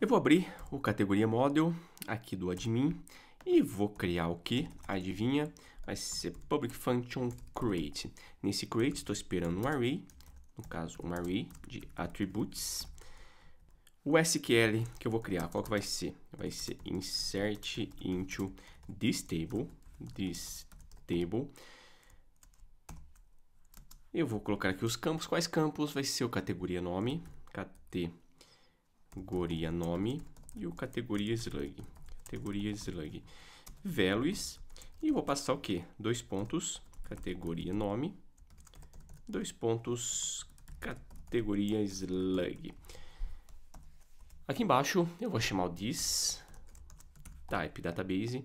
Eu vou abrir o categoria model aqui do admin e vou criar o que? Adivinha? Vai ser public function create. Nesse create estou esperando um array, no caso um array de attributes. O SQL que eu vou criar, qual que vai ser? Vai ser insert into this table, this table. Eu vou colocar aqui os campos. Quais campos? Vai ser o categoria nome, cat categoria nome e o categoria slug. Categoria slug values e vou passar o que? Dois pontos categoria nome, dois pontos categoria slug. Aqui embaixo eu vou chamar o this type database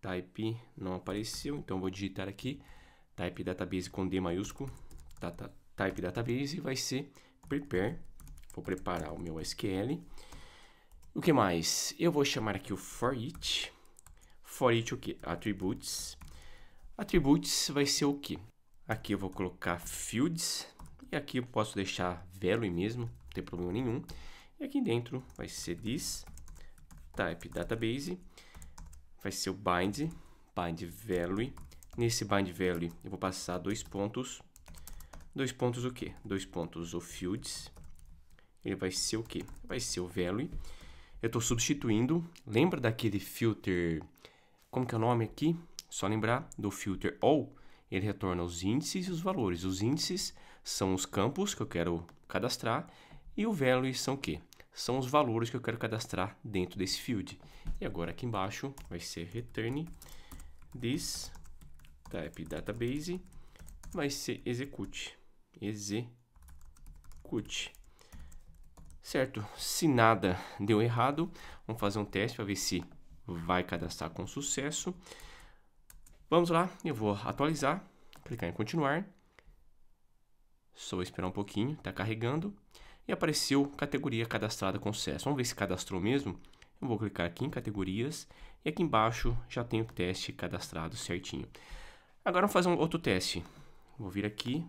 type não apareceu, então vou digitar aqui type database com D maiúsculo, tá, tá, type database vai ser prepare Vou preparar o meu SQL. O que mais? Eu vou chamar aqui o for each. For each o que? Attributes. Attributes vai ser o que? Aqui eu vou colocar fields. E aqui eu posso deixar value mesmo, não tem problema nenhum. E aqui dentro vai ser this type database. Vai ser o bind, bind value. Nesse bind value eu vou passar dois pontos. Dois pontos o que? Dois pontos o fields ele vai ser o quê? Vai ser o value. Eu estou substituindo, lembra daquele filter, como que é o nome aqui? Só lembrar do filter all, ele retorna os índices e os valores. Os índices são os campos que eu quero cadastrar e o value são o quê? São os valores que eu quero cadastrar dentro desse field. E agora aqui embaixo vai ser return this type database vai ser execute. Execute. Certo, se nada deu errado, vamos fazer um teste para ver se vai cadastrar com sucesso. Vamos lá, eu vou atualizar, clicar em continuar. Só esperar um pouquinho, está carregando. E apareceu categoria cadastrada com sucesso. Vamos ver se cadastrou mesmo. Eu vou clicar aqui em categorias e aqui embaixo já tem o teste cadastrado certinho. Agora vamos fazer um outro teste. Vou vir aqui,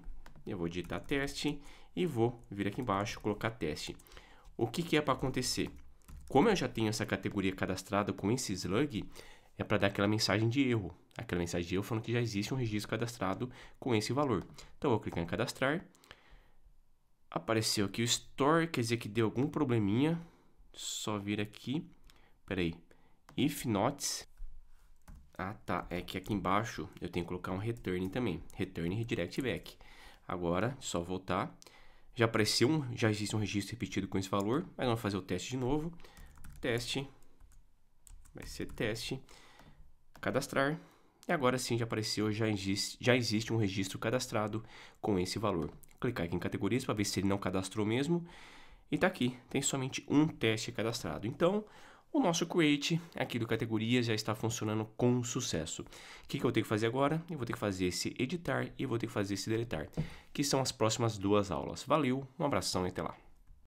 eu vou digitar teste e vou vir aqui embaixo colocar teste o que, que é para acontecer? Como eu já tenho essa categoria cadastrada com esse slug, é para dar aquela mensagem de erro, aquela mensagem de erro falando que já existe um registro cadastrado com esse valor. Então, eu vou clicar em cadastrar. Apareceu aqui o store, quer dizer que deu algum probleminha. Só vir aqui. Peraí. If not. Ah, tá. É que aqui embaixo eu tenho que colocar um return também. Return redirect back. Agora, só voltar já apareceu um, já existe um registro repetido com esse valor, mas vamos fazer o teste de novo, teste, vai ser teste, cadastrar, e agora sim já apareceu, já existe, já existe um registro cadastrado com esse valor. Clicar aqui em categorias para ver se ele não cadastrou mesmo, e está aqui, tem somente um teste cadastrado. Então, o nosso create aqui do categoria já está funcionando com sucesso. O que, que eu tenho que fazer agora? Eu vou ter que fazer esse editar e vou ter que fazer esse deletar, que são as próximas duas aulas. Valeu, um abração e até lá.